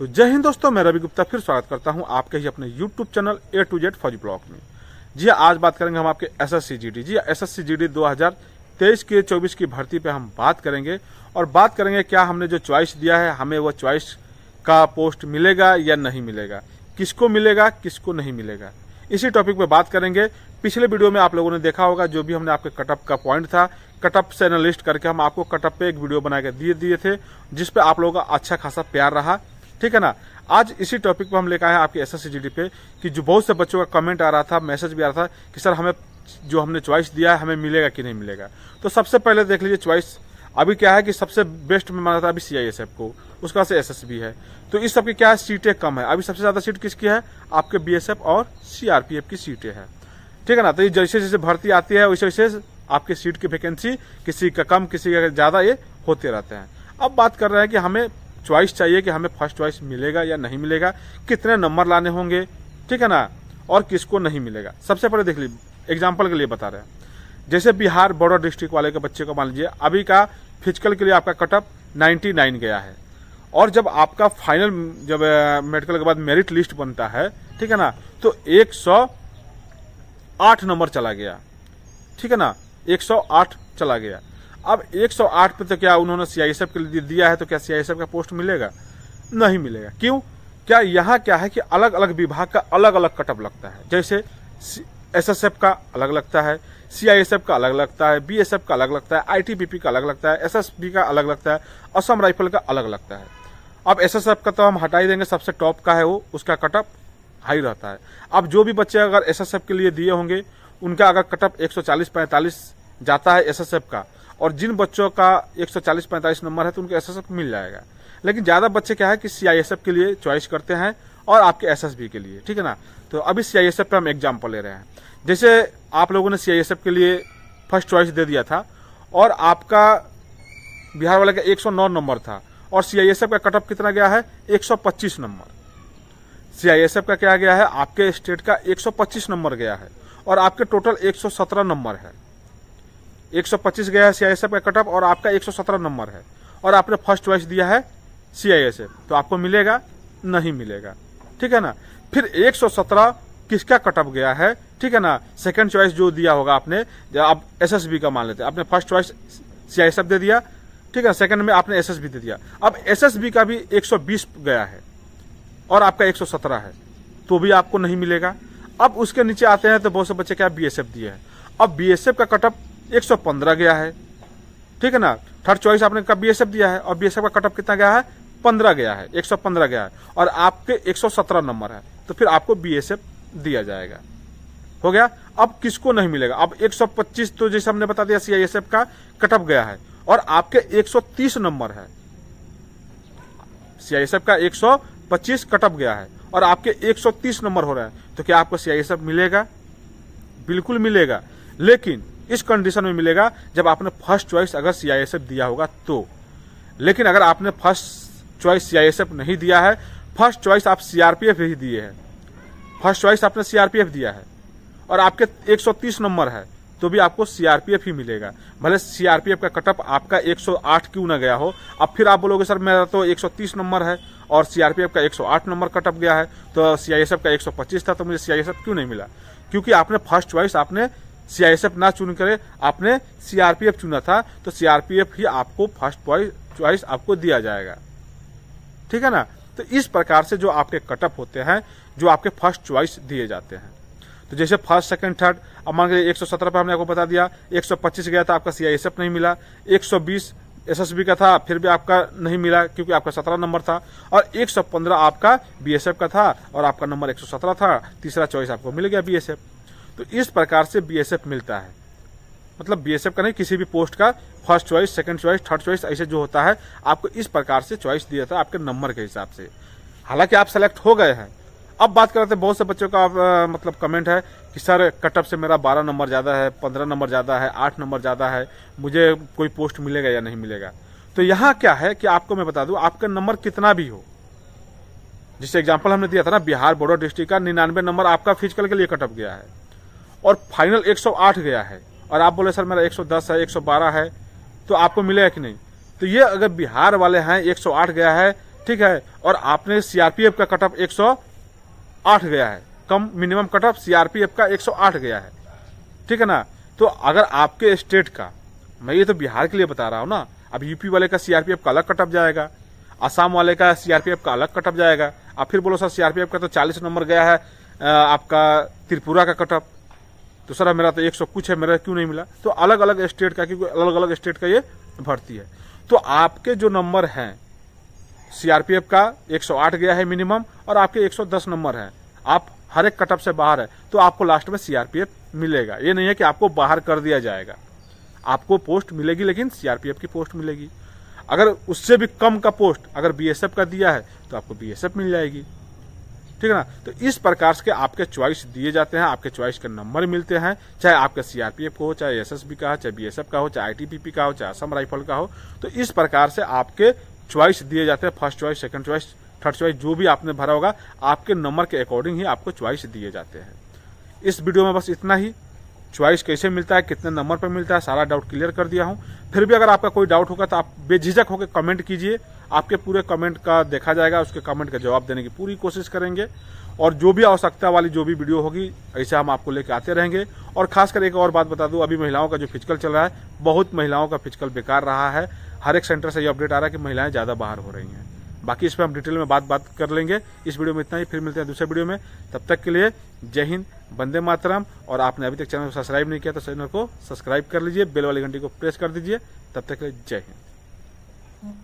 तो जय हिंद दोस्तों मैं रवि गुप्ता फिर स्वागत करता हूं आपके ही अपने YouTube channel A to Z फौज ब्लॉक में जी हाँ, आज बात करेंगे हम आपके S S C G D G S S C G D दो हजार तेईस के चौबीस की भर्ती पे हम बात करेंगे और बात करेंगे क्या हमने जो च्वाइस दिया है हमें वो च्वाइस का पोस्ट मिलेगा या नहीं मिलेगा किसको मिलेगा किसको नहीं मिलेगा इसी टॉपिक पे बात करेंगे पिछले वीडियो में आप लोगों ने देखा होगा जो भी हमने आपके कटअप का पॉइंट था कटअप से एनालिस्ट करके हम आपको कटअप पे एक वीडियो बना के दिए दिए थे जिसपे आप लोगों का अच्छा खासा प्यार रहा ठीक है ना आज इसी टॉपिक पर हम लेकर आए आपके एस एस पे कि जो बहुत से बच्चों का कमेंट आ रहा था मैसेज भी आ रहा था कि सर हमें जो हमने च्वाइस दिया है हमें मिलेगा कि नहीं मिलेगा तो सबसे पहले देख लीजिए च्वाइस अभी क्या है कि सबसे बेस्ट में माना था अभी सी एस को उसका से एस एस बी है तो इस सबके क्या है सीटें कम है अभी सबसे ज्यादा सीट किसकी है आपके बी एस एफ और सी की सीटें हैं ठीक है ना तो ये जैसे जैसे भर्ती आती है वैसे वैसे आपके सीट की वैकेंसी किसी का कम किसी का ज्यादा ये होते रहते हैं अब बात कर रहे हैं कि हमें चॉइस चाहिए कि हमें फर्स्ट चॉइस मिलेगा या नहीं मिलेगा कितने नंबर लाने होंगे ठीक है ना और किसको नहीं मिलेगा सबसे पहले देख लीजिए एग्जाम्पल के लिए बता रहे हैं जैसे बिहार बॉर्डर डिस्ट्रिक्ट वाले के बच्चे को मान लीजिए अभी का फिजिकल के लिए आपका कटअप 99 गया है और जब आपका फाइनल जब मेडिकल के बाद मेरिट लिस्ट बनता है ठीक है ना तो 108 नंबर चला गया ठीक है ना 108 चला गया अब 108 पे तो क्या उन्होंने सीआईएसएफ के लिए दिया है तो क्या सीआईएसएफ का पोस्ट मिलेगा नहीं मिलेगा क्यों क्या यहाँ क्या है कि अलग अलग विभाग का अलग अलग कटअप लगता है जैसे एसएसएफ का अलग लगता है सीआईएसएफ का अलग लगता है बीएसएफ का अलग लगता है आईटीबीपी का अलग लगता है एसएसबी का अलग लगता है असम राइफल का अलग लगता है अब एसएसएफ का तो हम हटा ही देंगे सबसे टॉप का है वो उसका कटअप हाई रहता है अब जो भी बच्चे अगर एसएसएफ के लिए दिए होंगे उनका अगर कटअप एक सौ जाता है एसएसएफ का और जिन बच्चों का 140-45 नंबर है तो उनको एस मिल जाएगा लेकिन ज्यादा बच्चे क्या है कि सी के लिए च्वाइस करते हैं और आपके एस के लिए ठीक है ना तो अभी सी पे हम एग्जाम्पल ले रहे हैं जैसे आप लोगों ने सी के लिए फर्स्ट चॉइस दे दिया था और आपका बिहार वाले का 109 नंबर था और सी का कटअप कितना गया है 125 नंबर सी का क्या गया है आपके स्टेट का 125 नंबर गया है और आपके टोटल 117 नंबर है 125 गया है सीआईएसएफ का कट ऑफ और आपका 117 नंबर है और आपने फर्स्ट च्वाइस दिया है सीआईएसएफ तो आपको मिलेगा नहीं मिलेगा ठीक है ना फिर 117 किसका कट ऑफ गया है ठीक है ना सेकंड चॉइस जो दिया होगा आपने आप एसएसबी का मान लेते आपने फर्स्ट च्वाइस सीआईएसएफ दे दिया ठीक है सेकंड में आपने एस दे दिया अब एस का भी 120 गया है और आपका 117 है तो भी आपको नहीं मिलेगा अब उसके नीचे आते हैं तो बहुत से बच्चे क्या बीएसएफ दिए हैं अब बी का कटअप पंद्रह गया है ठीक है ना थर्ड चॉइस आपने कब बी दिया है और बी का कटअप कितना गया है पंद्रह गया है एक सौ पंद्रह गया है और आपके एक सौ सत्रह नंबर है तो फिर आपको बी दिया जाएगा हो गया अब किसको नहीं मिलेगा अब 125 तो जैसे हमने बता दिया सीआईएसएफ का कटअप गया है और आपके 130 नंबर है सीआईएसएफ का 125 कटअप गया है और आपके 130 नंबर हो रहा है तो क्या आपको सीआईएसएफ मिलेगा बिल्कुल मिलेगा लेकिन इस कंडीशन में मिलेगा जब आपने फर्स्ट चॉइस अगर सीआईएसएफ दिया होगा तो लेकिन अगर आपने फर्स्ट चॉइस सीआईएसएफ नहीं दिया है फर्स्ट चॉइस आप सीआरपीएफ ही दिए हैं फर्स्ट चॉइस आपने सीआरपीएफ दिया है और आपके 130 नंबर है तो भी आपको सीआरपीएफ ही मिलेगा भले सीआरपीएफ का कटअप आपका 108 क्यों ना गया हो अब फिर आप बोलोगे सर मेरा तो 130 नंबर है और सीआरपीएफ का 108 नंबर कटअप गया है तो सीआईएसएफ का 125 था तो मुझे सीआईएसएफ क्यों नहीं मिला क्योंकि आपने फर्स्ट चॉइस आपने सीआईएसएफ ना चुन करे आपने सीआरपीएफ चुना था तो सीआरपीएफ ही आपको फर्स्ट चॉइस आपको दिया जाएगा ठीक है ना तो इस प्रकार से जो आपके कटअप होते हैं जो आपके फर्स्ट चॉइस दिए जाते हैं तो जैसे फर्स्ट सेकंड थर्ड अब मान लीजिए एक सौ सत्रह पर हमने आपको बता दिया एक सौ पच्चीस गया था आपका सीआईएसएफ नहीं मिला एक सौ बीस एसएसबी का था फिर भी आपका नहीं मिला क्योंकि आपका सत्रह नंबर था और एक सौ पंद्रह आपका बीएसएफ का था और आपका नंबर एक सौ सत्रह था तीसरा चॉइस आपको मिल गया बीएसएफ तो इस प्रकार से बीएसएफ मिलता है मतलब बीएसएफ का नहीं किसी भी पोस्ट का first choice second choice third choice ऐसे जो होता है आपको इस प्रकार से चॉइस दिया था आपके नंबर के हिसाब से हालांकि आप सेलेक्ट हो गए हैं अब बात करते हैं बहुत से बच्चों का मतलब कमेंट है कि सर कटअप से मेरा बारह नंबर ज़्यादा है पंद्रह नंबर ज़्यादा है आठ नंबर ज़्यादा है मुझे कोई पोस्ट मिलेगा या नहीं मिलेगा तो यहाँ क्या है कि आपको मैं बता दूँ आपका नंबर कितना भी हो जिससे एग्जाम्पल हमने दिया था ना बिहार बोर्डर डिस्ट्रिक्ट का निन्यानवे नंबर आपका फिजिकल के लिए कटअप गया है और फाइनल 108 गया है और आप बोले सर मेरा 110 है 112 है तो आपको मिलेगा कि नहीं तो ये अगर बिहार वाले हैं 108 गया है ठीक है और आपने सीआरपीएफ का कटअप 108 गया है कम मिनिमम कटअप सीआरपीएफ का 108 गया है ठीक है ना तो अगर आपके स्टेट का मैं ये तो बिहार के लिए बता रहा हूँ ना अब यूपी वाले का सीआरपीएफ का अलग कटअप जाएगा असम वाले का सीआरपीएफ का अलग कटअप जाएगा आप फिर बोलो सर सीआरपीएफ का तो 40 नंबर गया है आपका त्रिपुरा का कटअप दूसरा मेरा तो एक सौ कुछ है मेरा क्यों नहीं मिला तो अलग अलग स्टेट का क्योंकि अलग अलग स्टेट का ये भर्ती है तो आपके जो नंबर हैं सीआरपीएफ का 108 गया है मिनिमम और आपके 110 नंबर हैं आप हर एक कटअप से बाहर है तो आपको लास्ट में सीआरपीएफ मिलेगा ये नहीं है कि आपको बाहर कर दिया जाएगा आपको पोस्ट मिलेगी लेकिन सीआरपीएफ की पोस्ट मिलेगी अगर उससे भी कम का पोस्ट अगर बीएसएफ का दिया है तो आपको बीएसएफ मिल जाएगी ठीक है ना तो इस प्रकार से आपके च्वाइस दिए जाते हैं आपके च्वाइस के नंबर मिलते हैं चाहे आपके सीआरपीएफ को हो चाहे एस का हो चाहे बीएसएफ का हो चाहे आई का हो चाहे असम राइफल का हो तो इस प्रकार से आपके च्वाइस दिए जाते हैं first choice second choice third choice जो भी आपने भरा होगा आपके नंबर के अकॉर्डिंग ही आपको च्वाइस दिए जाते हैं इस वीडियो में बस इतना ही च्वाइस कैसे मिलता है कितने नंबर पर मिलता है सारा डाउट क्लियर कर दिया हूँ फिर भी अगर आपका कोई डाउट होगा तो आप बेझिझक होकर कमेंट कीजिए आपके पूरे कमेंट का देखा जाएगा उसके कमेंट का जवाब देने की पूरी कोशिश करेंगे और जो भी आवश्यकता वाली जो भी वीडियो होगी ऐसे हम आपको लेकर आते रहेंगे और खासकर एक और बात बता दूं अभी महिलाओं का जो फिजिकल चल रहा है बहुत महिलाओं का फिजिकल बेकार रहा है हर एक सेंटर से ये अपडेट आ रहा है कि महिलाएं ज़्यादा बाहर हो रही हैं बाकी इस पर हम डिटेल में बात बात कर लेंगे इस वीडियो में इतना ही फिर मिलते हैं दूसरे वीडियो में तब तक के लिए जय हिंद बंदे मातरम और आपने अभी तक चैनल को सब्सक्राइब नहीं किया तो चैनल को सब्सक्राइब कर लीजिए बेल वाली घंटी को प्रेस कर दीजिए तब तक के लिए जय हिंद